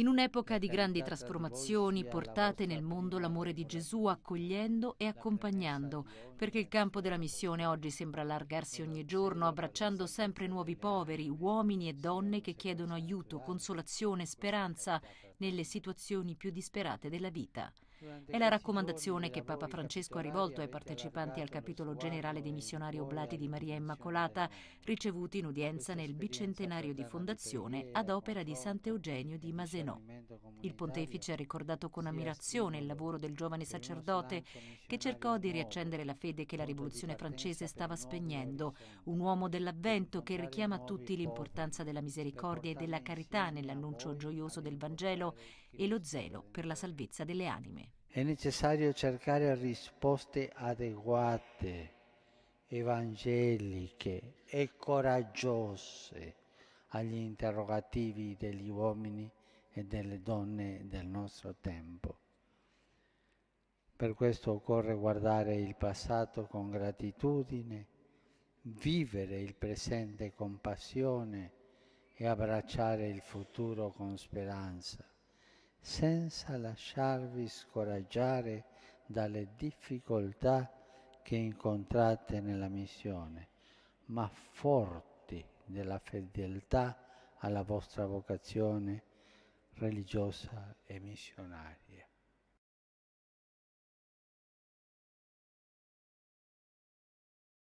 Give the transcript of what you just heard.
in un'epoca di grandi trasformazioni portate nel mondo l'amore di Gesù accogliendo e accompagnando, perché il campo della missione oggi sembra allargarsi ogni giorno, abbracciando sempre nuovi poveri, uomini e donne che chiedono aiuto, consolazione, speranza nelle situazioni più disperate della vita. È la raccomandazione che Papa Francesco ha rivolto ai partecipanti al capitolo generale dei missionari oblati di Maria Immacolata, ricevuti in udienza nel bicentenario di fondazione ad opera di Sant'Eugenio di Masenò. Il pontefice ha ricordato con ammirazione il lavoro del giovane sacerdote che cercò di riaccendere la fede che la rivoluzione francese stava spegnendo, un uomo dell'avvento che richiama a tutti l'importanza della misericordia e della carità nell'annuncio gioioso del Vangelo e lo zelo per la salvezza delle anime. È necessario cercare risposte adeguate, evangeliche e coraggiose agli interrogativi degli uomini e delle donne del nostro tempo. Per questo occorre guardare il passato con gratitudine, vivere il presente con passione e abbracciare il futuro con speranza senza lasciarvi scoraggiare dalle difficoltà che incontrate nella missione, ma forti della fedeltà alla vostra vocazione religiosa e missionaria.